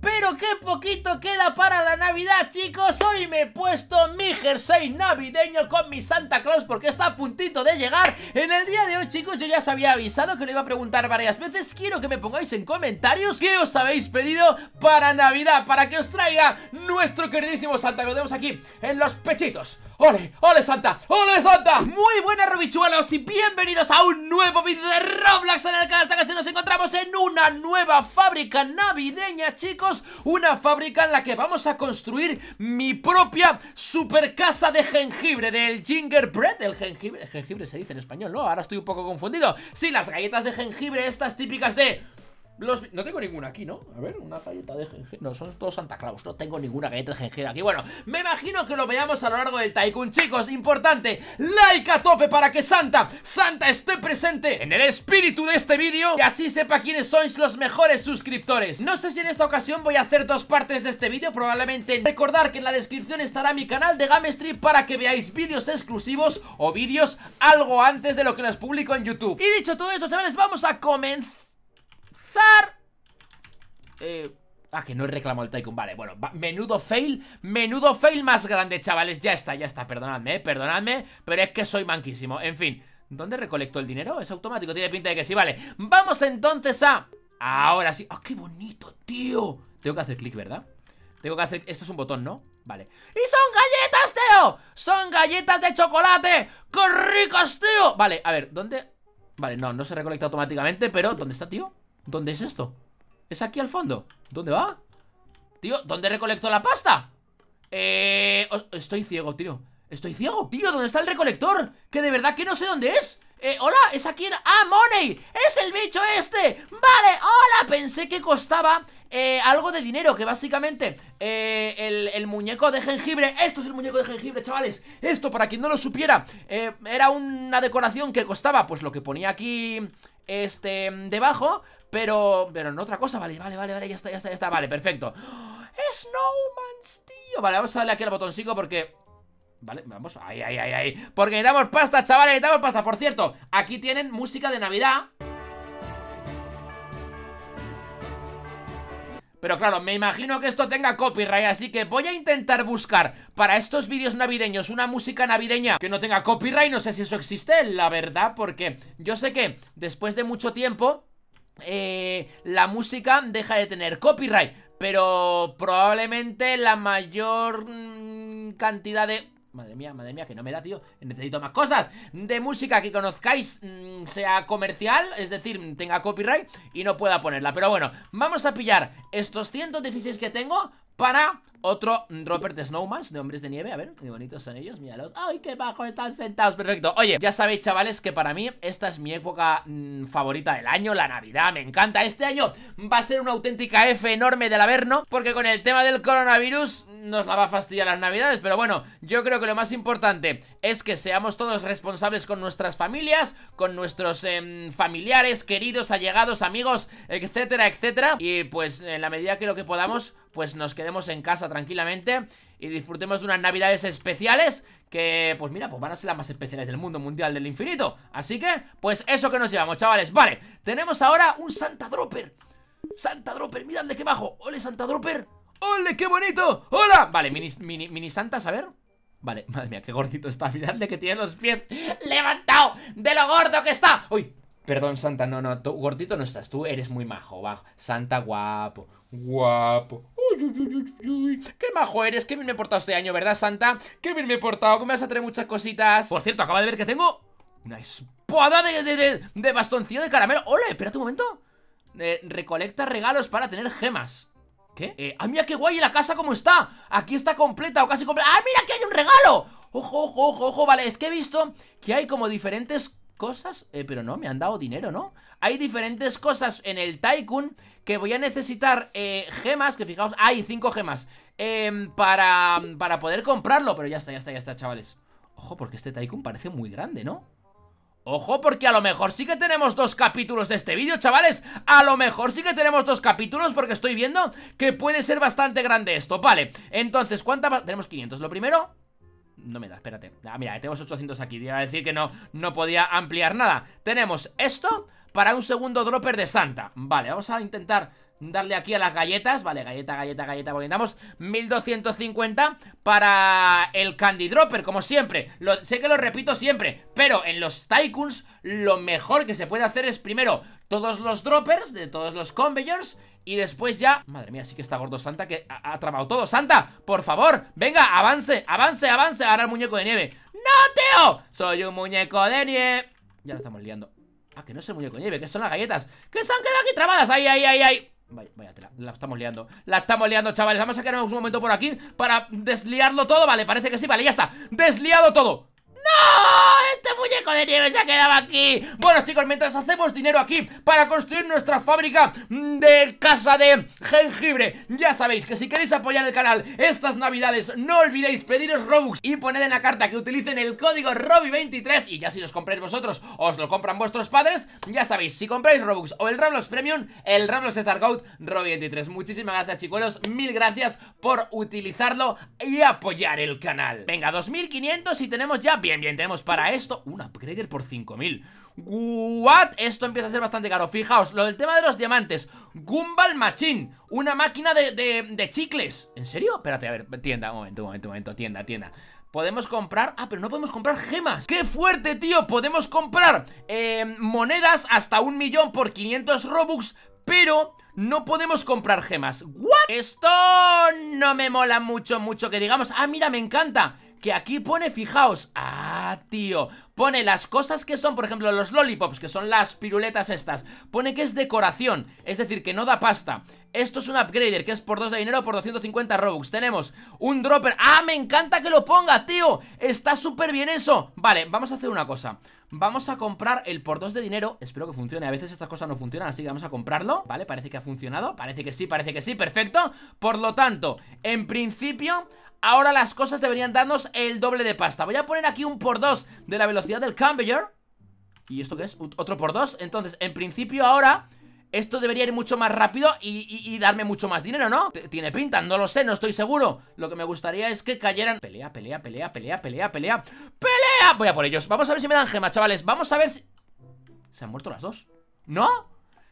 Pero qué poquito queda para la Navidad, chicos. Hoy me he puesto mi jersey navideño con mi Santa Claus porque está a puntito de llegar. En el día de hoy, chicos, yo ya os había avisado que lo iba a preguntar varias veces. Quiero que me pongáis en comentarios qué os habéis pedido para Navidad, para que os traiga nuestro queridísimo Santa Claus. vemos aquí en los pechitos ¡Ole! ¡Ole Santa! ¡Ole Santa! Muy buenas robichuelos y bienvenidos a un nuevo vídeo de Roblox en el canal que nos encontramos en una nueva fábrica navideña chicos Una fábrica en la que vamos a construir mi propia super casa de jengibre Del gingerbread, El jengibre, jengibre se dice en español, ¿no? Ahora estoy un poco confundido Sí, las galletas de jengibre estas típicas de no tengo ninguna aquí, ¿no? A ver, una galleta de jengibre. No, son todos Santa Claus. No tengo ninguna galleta de jengibre aquí. Bueno, me imagino que lo veamos a lo largo del Tycoon. Chicos, importante, like a tope para que Santa, Santa esté presente en el espíritu de este vídeo. Y así sepa quiénes sois los mejores suscriptores. No sé si en esta ocasión voy a hacer dos partes de este vídeo, probablemente. Recordar que en la descripción estará mi canal de Street para que veáis vídeos exclusivos o vídeos algo antes de lo que los publico en YouTube. Y dicho todo esto, chavales, vamos a comenzar eh, ah, que no he reclamado el Tycoon, vale, bueno, menudo fail, menudo fail más grande, chavales Ya está, ya está, perdonadme, eh, perdonadme Pero es que soy manquísimo, en fin ¿Dónde recolecto el dinero? Es automático, tiene pinta de que sí, vale Vamos entonces a... Ahora sí, ¡ah, qué bonito, tío! Tengo que hacer clic, ¿verdad? Tengo que hacer... Esto es un botón, ¿no? Vale ¡Y son galletas, tío! ¡Son galletas de chocolate! ¡Qué ricas, tío! Vale, a ver, ¿dónde...? Vale, no, no se recolecta automáticamente Pero, ¿dónde está, tío? ¿Dónde es esto? ¿Es aquí al fondo? ¿Dónde va? Tío, ¿dónde recolecto la pasta? Eh... Estoy ciego, tío Estoy ciego Tío, ¿dónde está el recolector? Que de verdad que no sé dónde es eh, hola, es aquí en... ¡Ah, Money! ¡Es el bicho este! ¡Vale, hola! Pensé que costaba eh, algo de dinero Que básicamente eh, el, muñeco de jengibre Esto es el muñeco de jengibre, chavales Esto, para quien no lo supiera eh, Era una decoración que costaba Pues lo que ponía aquí este, debajo, pero, pero en otra cosa, vale, vale, vale, vale, ya está, ya está, ya está, vale, perfecto. ¡Oh! Snowman's, tío. Vale, vamos a darle aquí al botoncito porque... Vale, vamos, ahí, ahí, ahí, ahí. Porque necesitamos pasta, chavales, necesitamos pasta. Por cierto, aquí tienen música de Navidad. Pero claro, me imagino que esto tenga copyright Así que voy a intentar buscar para estos vídeos navideños una música navideña que no tenga copyright No sé si eso existe, la verdad, porque yo sé que después de mucho tiempo eh, la música deja de tener copyright Pero probablemente la mayor mm, cantidad de Madre mía, madre mía, que no me da, tío Necesito más cosas de música que conozcáis mm, Sea comercial, es decir, tenga copyright Y no pueda ponerla Pero bueno, vamos a pillar estos 116 que tengo Para otro de Snowman de Hombres de Nieve A ver, qué bonitos son ellos, míralos ¡Ay, qué bajo están sentados! Perfecto Oye, ya sabéis, chavales, que para mí esta es mi época mm, favorita del año La Navidad, me encanta Este año va a ser una auténtica F enorme del Averno Porque con el tema del coronavirus nos la va a fastidiar las navidades Pero bueno, yo creo que lo más importante es que seamos todos responsables con nuestras familias Con nuestros em, familiares, queridos, allegados, amigos, etcétera, etcétera Y pues en la medida que lo que podamos, pues nos quedemos en casa tranquilamente y disfrutemos de unas navidades especiales que, pues mira, pues van a ser las más especiales del mundo mundial del infinito. Así que, pues eso que nos llevamos, chavales. Vale, tenemos ahora un Santa Dropper. Santa Dropper, de qué bajo. Ole, Santa Dropper. ¡Ole, qué bonito! ¡Hola! Vale, mini, mini, mini a ver Vale, madre mía, qué gordito está Miradle que tiene los pies levantado De lo gordo que está Uy, perdón Santa, no, no, tú gordito no estás Tú eres muy majo, bajo Santa guapo, guapo Qué majo eres, qué bien me he portado este año, ¿verdad Santa? Qué bien me he portado, que me vas a traer muchas cositas Por cierto, acaba de ver que tengo una espada de, de, de, bastoncillo de caramelo ¡Ole, espérate un momento! Eh, recolecta regalos para tener gemas ¿Qué? Eh, ¡Ah, mira qué guay la casa como está! Aquí está completa o casi completa. ¡Ah, mira que hay un regalo! Ojo, ojo, ojo, ojo, vale, es que he visto que hay como diferentes cosas eh, Pero no, me han dado dinero, ¿no? Hay diferentes cosas en el Tycoon Que voy a necesitar eh, gemas Que fijaos, ah, hay cinco gemas em, para, para poder comprarlo Pero ya está, ya está, ya está, chavales Ojo, porque este Tycoon parece muy grande, ¿no? Ojo, porque a lo mejor sí que tenemos dos capítulos de este vídeo, chavales A lo mejor sí que tenemos dos capítulos porque estoy viendo que puede ser bastante grande esto Vale, entonces, ¿cuánta...? Tenemos 500, lo primero... No me da, espérate Ah, mira, tenemos 800 aquí, iba a decir que no, no podía ampliar nada Tenemos esto para un segundo dropper de Santa Vale, vamos a intentar Darle aquí a las galletas, vale, galleta, galleta, galleta Porque 1250 para el Candy Dropper, como siempre lo, Sé que lo repito siempre, pero en los Tycoons lo mejor que se puede hacer es primero todos los droppers de todos los conveyors y después ya... Madre mía, sí que está gordo Santa que ha, trabado todo. ¡Santa, por favor! ¡Venga, avance, avance, avance! Ahora el muñeco de nieve. ¡No, tío! ¡Soy un muñeco de nieve! Ya lo estamos liando. Ah, que no es el muñeco de nieve, que son las galletas. ¡Que se han quedado aquí trabadas! ¡Ay, ahí, ay, ay! Vaya, vaya la estamos liando La estamos liando, chavales, vamos a quedarnos un momento por aquí Para desliarlo todo, vale, parece que sí, vale, ya está Desliado todo ¡No! ¡Este muñeco de nieve se ha quedado aquí! Bueno, chicos, mientras hacemos dinero aquí para construir nuestra fábrica de casa de jengibre, ya sabéis que si queréis apoyar el canal estas navidades, no olvidéis pediros Robux y poner en la carta que utilicen el código ROBI23 y ya si los compréis vosotros, os lo compran vuestros padres, ya sabéis, si compráis Robux o el Roblox Premium, el Roblox Star ROBI23. Muchísimas gracias, chicos mil gracias por utilizarlo y apoyar el canal. Venga, 2500 y tenemos ya bien bien, tenemos para esto un upgrader por 5000 ¿What? Esto empieza a ser bastante caro Fijaos, lo del tema de los diamantes Gumball Machine, una máquina de, chicles ¿En serio? Espérate, a ver, tienda, un momento, un momento, momento, tienda, tienda Podemos comprar... Ah, pero no podemos comprar gemas ¡Qué fuerte, tío! Podemos comprar eh, monedas hasta un millón por 500 Robux Pero no podemos comprar gemas ¿What? Esto no me mola mucho, mucho que digamos Ah, mira, me encanta que aquí pone, fijaos, ah, tío, pone las cosas que son, por ejemplo, los lollipops, que son las piruletas estas, pone que es decoración, es decir, que no da pasta. Esto es un upgrader que es por 2 de dinero por 250 Robux Tenemos un dropper ¡Ah, me encanta que lo ponga, tío! Está súper bien eso Vale, vamos a hacer una cosa Vamos a comprar el por 2 de dinero Espero que funcione, a veces estas cosas no funcionan Así que vamos a comprarlo, vale, parece que ha funcionado Parece que sí, parece que sí, perfecto Por lo tanto, en principio Ahora las cosas deberían darnos el doble de pasta Voy a poner aquí un por 2 de la velocidad del conveyor ¿Y esto qué es? ¿Otro por dos Entonces, en principio ahora esto debería ir mucho más rápido y, darme mucho más dinero, ¿no? Tiene pinta, no lo sé, no estoy seguro Lo que me gustaría es que cayeran... Pelea, pelea, pelea, pelea, pelea, pelea ¡Pelea! Voy a por ellos, vamos a ver si me dan gemas, chavales Vamos a ver si... ¿Se han muerto las dos? ¿No?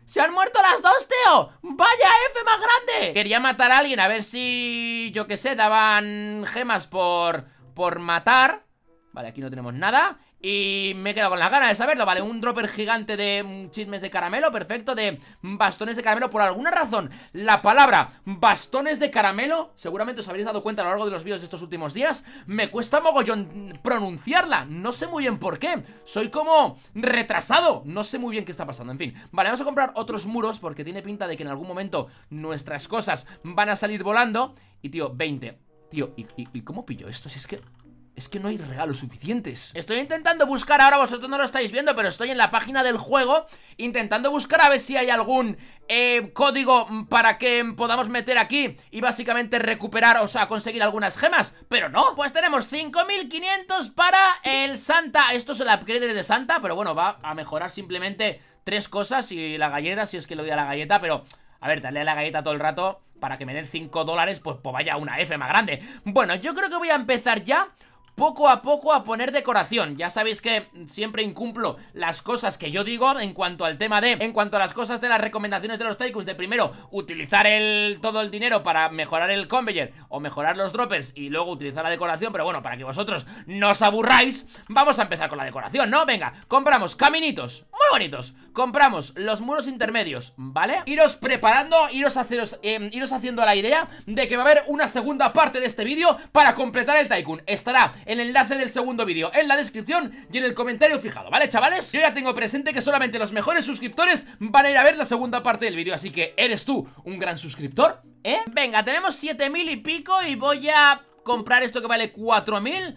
¡Se han muerto las dos, tío! ¡Vaya F más grande! Quería matar a alguien, a ver si... Yo qué sé, daban gemas por... Por matar Vale, aquí no tenemos nada y me he quedado con la ganas de saberlo, ¿vale? Un dropper gigante de mm, chismes de caramelo, perfecto, de mm, bastones de caramelo. Por alguna razón, la palabra bastones de caramelo, seguramente os habréis dado cuenta a lo largo de los vídeos de estos últimos días, me cuesta mogollón pronunciarla. No sé muy bien por qué. Soy como retrasado. No sé muy bien qué está pasando. En fin, vale, vamos a comprar otros muros porque tiene pinta de que en algún momento nuestras cosas van a salir volando. Y tío, 20. Tío, y cómo pillo esto? Si es que es que no hay regalos suficientes Estoy intentando buscar, ahora vosotros no lo estáis viendo Pero estoy en la página del juego Intentando buscar a ver si hay algún eh, Código para que podamos meter aquí Y básicamente recuperar O sea, conseguir algunas gemas Pero no, pues tenemos 5500 para El Santa, esto es el upgrade de Santa Pero bueno, va a mejorar simplemente Tres cosas y la galleta Si es que lo doy a la galleta, pero a ver, darle a la galleta todo el rato para que me den 5 dólares, pues, pues vaya una F más grande Bueno, yo creo que voy a empezar ya poco a poco a poner decoración Ya sabéis que siempre incumplo las cosas que yo digo en cuanto al tema de... En cuanto a las cosas de las recomendaciones de los taikus de primero utilizar el todo el dinero para mejorar el conveyor o mejorar los droppers y luego utilizar la decoración, pero bueno, para que vosotros no os aburráis, vamos a empezar con la decoración, ¿no? Venga, compramos caminitos muy bonitos Compramos los muros intermedios, ¿vale? Iros preparando, em, iros, haciendo la idea de que va a haber una segunda parte de este vídeo para completar el Tycoon Estará el enlace del segundo vídeo en la descripción y en el comentario fijado, ¿vale, chavales? Yo ya tengo presente que solamente los mejores suscriptores van a ir a ver la segunda parte del vídeo Así que, ¿eres tú un gran suscriptor? ¿Eh? Venga, tenemos 7000 y pico y voy a comprar esto que vale 4000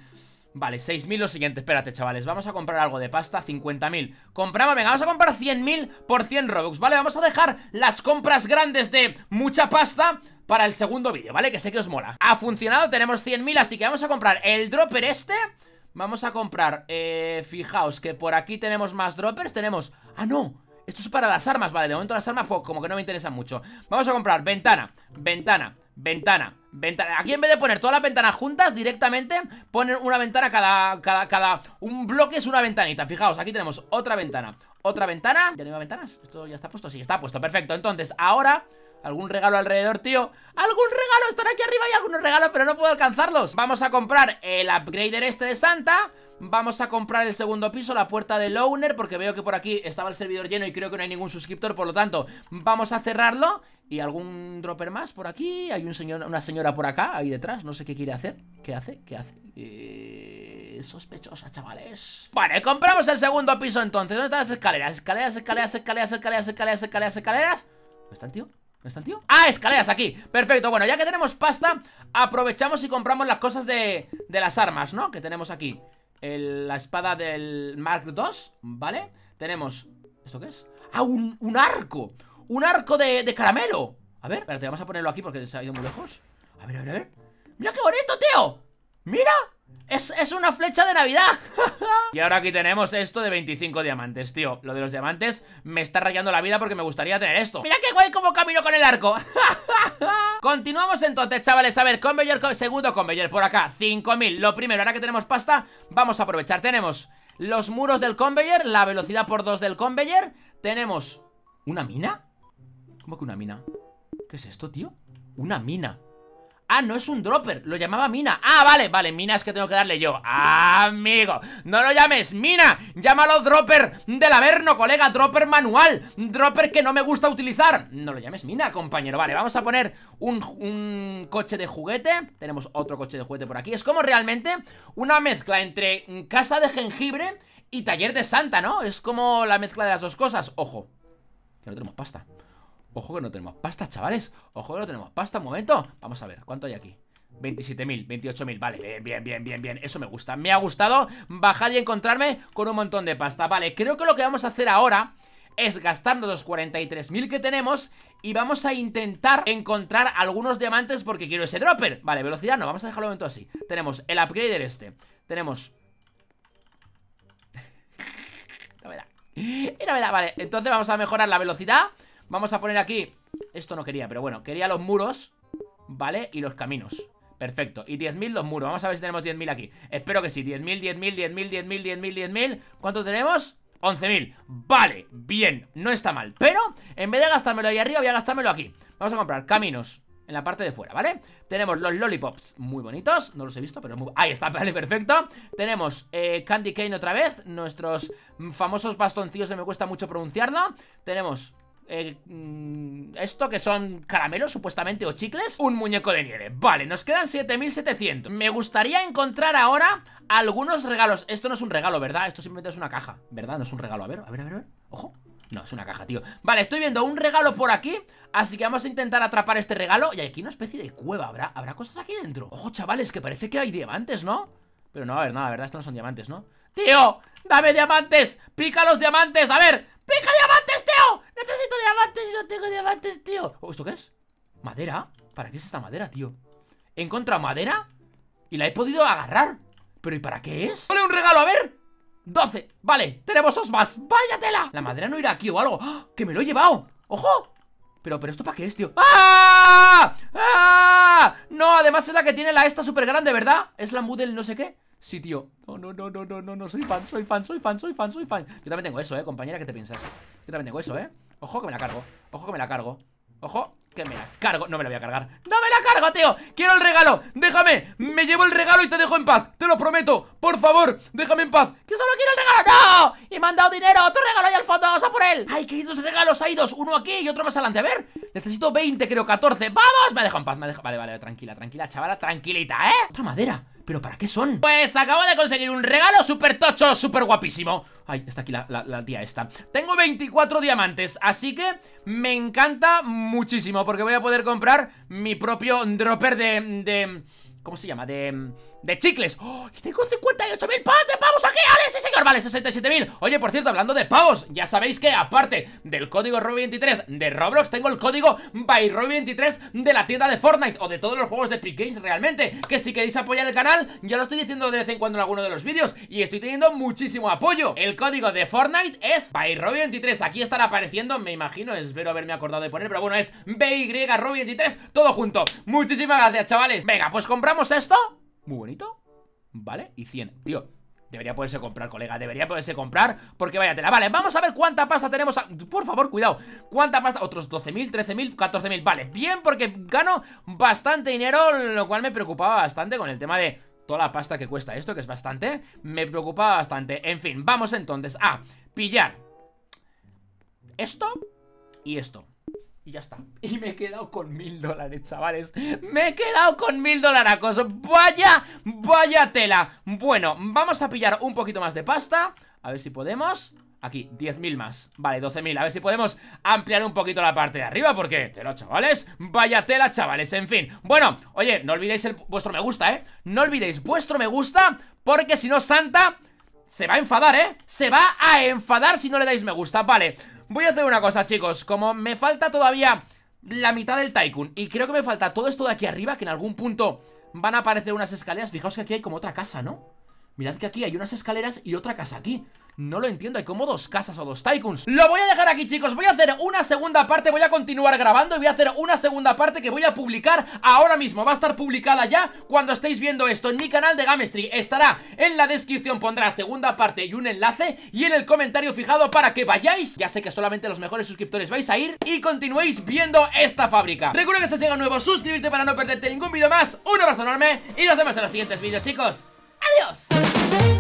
Vale, 6.000 lo siguiente, espérate chavales Vamos a comprar algo de pasta, 50.000 Compramos, venga, vamos a comprar 100.000 por 100 Robux Vale, vamos a dejar las compras grandes de mucha pasta para el segundo vídeo, ¿vale? Que sé que os mola Ha funcionado, tenemos 100.000, así que vamos a comprar el dropper este Vamos a comprar, eh, fijaos que por aquí tenemos más droppers Tenemos, ah no, esto es para las armas, vale, de momento las armas como que no me interesan mucho Vamos a comprar ventana, ventana, ventana, ventana Aquí en vez de poner todas las ventanas juntas directamente Ponen una ventana cada, cada, cada Un bloque es una ventanita, fijaos, aquí tenemos otra ventana Otra ventana, ya no hay ventanas, esto ya está puesto, sí, está puesto, perfecto Entonces, ahora... ¿Algún regalo alrededor, tío? ¡Algún regalo! Están aquí arriba y algunos regalos, pero no puedo alcanzarlos Vamos a comprar el upgrader este de Santa Vamos a comprar el segundo piso, la puerta del owner Porque veo que por aquí estaba el servidor lleno y creo que no hay ningún suscriptor Por lo tanto, vamos a cerrarlo ¿Y algún dropper más por aquí? Hay un señor, una señora por acá, ahí detrás No sé qué quiere hacer ¿Qué hace? ¿Qué hace? Eh, sospechosa, chavales Vale, compramos el segundo piso entonces ¿Dónde están las escaleras? Escaleras, escaleras, escaleras, escaleras, escaleras, escaleras, escaleras ¿Dónde están, tío? ¿No están, tío? ¡Ah, escaleras aquí! Perfecto, bueno, ya que tenemos pasta Aprovechamos y compramos las cosas de, de las armas, ¿no? Que tenemos aquí la espada del Mark II, ¿vale? Tenemos... ¿Esto qué es? ¡Ah, un, arco! ¡Un arco de, de caramelo! A ver, espérate, vamos a ponerlo aquí porque se ha ido muy lejos A ver, a ver, a ver ¡Mira qué bonito, tío! ¡Mira! Es, una flecha de Navidad Y ahora aquí tenemos esto de 25 diamantes, tío Lo de los diamantes me está rayando la vida porque me gustaría tener esto ¡Mira qué guay como camino con el arco! Continuamos entonces, chavales A ver, conveyor, con... segundo conveyor por acá 5000, lo primero, ahora que tenemos pasta Vamos a aprovechar, tenemos los muros del conveyor La velocidad por 2 del conveyor Tenemos... ¿Una mina? ¿Cómo que una mina? ¿Qué es esto, tío? Una mina Ah, no es un dropper, lo llamaba mina Ah, vale, vale, mina es que tengo que darle yo Amigo, no lo llames mina Llámalo dropper del averno, colega Dropper manual, dropper que no me gusta utilizar No lo llames mina, compañero Vale, vamos a poner un, un coche de juguete Tenemos otro coche de juguete por aquí Es como realmente una mezcla entre casa de jengibre y taller de santa, ¿no? Es como la mezcla de las dos cosas Ojo, que no tenemos pasta Ojo que no tenemos pasta, chavales Ojo que no tenemos pasta, un momento Vamos a ver, ¿cuánto hay aquí? 27.000, 28.000, vale, bien, bien, bien, bien, Eso me gusta, me ha gustado bajar y encontrarme con un montón de pasta Vale, creo que lo que vamos a hacer ahora es gastando los 43.000 que tenemos y vamos a intentar encontrar algunos diamantes porque quiero ese dropper. Vale, velocidad no, vamos a dejarlo un momento así. Tenemos el upgrader este, tenemos... no me da, no me da, vale, entonces vamos a mejorar la velocidad... Vamos a poner aquí Esto no quería, pero bueno, quería los muros ¿Vale? Y los caminos Perfecto, y 10.000 los muros, vamos a ver si tenemos 10.000 aquí Espero que sí, 10.000, 10.000, 10.000, 10.000, 10.000, 10.000 ¿Cuánto tenemos? 11.000, vale, bien, no está mal Pero, en vez de gastármelo ahí arriba, voy a gastármelo aquí Vamos a comprar caminos en la parte de fuera, ¿vale? Tenemos los lollipops muy bonitos, no los he visto, pero muy... ahí está, vale, perfecto. Tenemos eh, Candy Cane otra vez, nuestros famosos bastoncillos que me cuesta mucho pronunciarlo. Tenemos Mm, esto que son caramelos supuestamente o chicles, un muñeco de nieve. Vale, nos quedan 7700. Me gustaría encontrar ahora algunos regalos. Esto no es un regalo, ¿verdad? Esto simplemente es una caja, ¿verdad? No es un regalo. A ver, a ver, a ver, a ver. Ojo. No, es una caja, tío Vale, estoy viendo un regalo por aquí Así que vamos a intentar atrapar este regalo Y hay aquí una especie de cueva ¿Habrá, ¿Habrá cosas aquí dentro? Ojo, chavales, que parece que hay diamantes, ¿no? Pero no a ver, nada, ¿verdad? Esto no son diamantes, ¿no? ¡Tío! ¡Dame diamantes! ¡Pica los diamantes! A ver, no tengo diamantes, tío oh, ¿Esto qué es? ¿Madera? ¿Para qué es esta madera, tío? He encontrado madera y la he podido agarrar ¿Pero y para qué es? Pone un regalo, a ver 12, vale, tenemos dos más ¡Váyatela! La madera no irá aquí o algo ¡Ah! ¡Que me lo he llevado! ¡Ojo! Pero, pero esto para qué es, tío ¡Ah! es la que tiene la esta súper grande, ¿verdad? Es la Moodle no sé qué Sí, tío No, no, no, no, no, no, no Soy fan, soy fan, soy fan, soy fan, soy fan Yo también tengo eso, eh, compañera ¿Qué te piensas? Yo también tengo eso, eh Ojo que me la cargo Ojo que me la cargo Ojo que me la cargo, no me la voy a cargar ¡No me la cargo, tío! ¡Quiero el regalo! ¡Déjame! ¡Me llevo el regalo y te dejo en paz! ¡Te lo prometo! ¡Por favor! ¡Déjame en paz! ¡Que solo quiero el regalo! ¡No! ¡Y me han dado dinero! ¡Otro regalo y al fondo! ¡Vamos a por él! ¡Ay, que ir dos regalos! ¡Hay dos! Uno aquí y otro más adelante A ver, necesito 20, creo, 14 ¡Vamos! Me dejo en paz, me dejado, Vale, vale, tranquila, tranquila, chavala, tranquilita, ¿eh? Otra madera ¿Pero para qué son? Pues acabo de conseguir un regalo súper tocho, súper guapísimo Ay, está aquí la, la tía esta Tengo 24 diamantes, así que me encanta muchísimo porque voy a poder comprar mi propio dropper de... ¿Cómo se llama? De de chicles ¡Oh! Y tengo 58.000 pavos de pavos aquí, ¡Ale, sí señor Vale, 67.000 Oye, por cierto, hablando de pavos Ya sabéis que aparte del código Robbie23 de Roblox Tengo el código by 23 de la tienda de Fortnite O de todos los juegos de pre Games realmente Que si queréis apoyar el canal Ya lo estoy diciendo de vez en cuando en alguno de los vídeos Y estoy teniendo muchísimo apoyo El código de Fortnite es by 23 Aquí estará apareciendo, me imagino Espero haberme acordado de poner, pero bueno, es byrobi 23 Todo junto, muchísimas gracias chavales Venga, pues compramos esto muy bonito. Vale, y 100. Tío, debería poderse comprar, colega. Debería poderse comprar porque vaya tela. Vale, vamos a ver cuánta pasta tenemos. Por favor, cuidado. ¿Cuánta pasta? Otros 12.000, 13.000, 14.000. Vale, bien porque gano bastante dinero, lo cual me preocupaba bastante con el tema de toda la pasta que cuesta esto, que es bastante, me preocupaba bastante. En fin, vamos entonces a pillar esto y esto. Y ya está. Y me he quedado con mil dólares, chavales. Me he quedado con mil dolaracos. Vaya, vaya tela. Bueno, vamos a pillar un poquito más de pasta. A ver si podemos. Aquí, 10.000 más, vale, 12.000 A ver si podemos ampliar un poquito la parte de arriba Porque, tela, chavales, vaya tela, chavales En fin, bueno, oye, no olvidéis el, Vuestro me gusta, eh, no olvidéis Vuestro me gusta, porque si no Santa Se va a enfadar, eh, se va a enfadar Si no le dais me gusta, vale Voy a hacer una cosa, chicos Como me falta todavía la mitad del Tycoon Y creo que me falta todo esto de aquí arriba Que en algún punto van a aparecer unas escaleras Fijaos que aquí hay como otra casa, ¿no? Mirad que aquí hay unas escaleras y otra casa aquí no lo entiendo, hay como dos casas o dos tycoons Lo voy a dejar aquí chicos, voy a hacer una segunda parte Voy a continuar grabando y voy a hacer una segunda parte Que voy a publicar ahora mismo Va a estar publicada ya cuando estéis viendo esto En mi canal de Gamestry, estará en la descripción Pondrá segunda parte y un enlace Y en el comentario fijado para que vayáis Ya sé que solamente los mejores suscriptores vais a ir Y continuéis viendo esta fábrica Recuerda que estás llegando nuevo, suscribirte para no perderte ningún vídeo más Un abrazo enorme y nos vemos en los siguientes vídeos chicos ¡Adiós!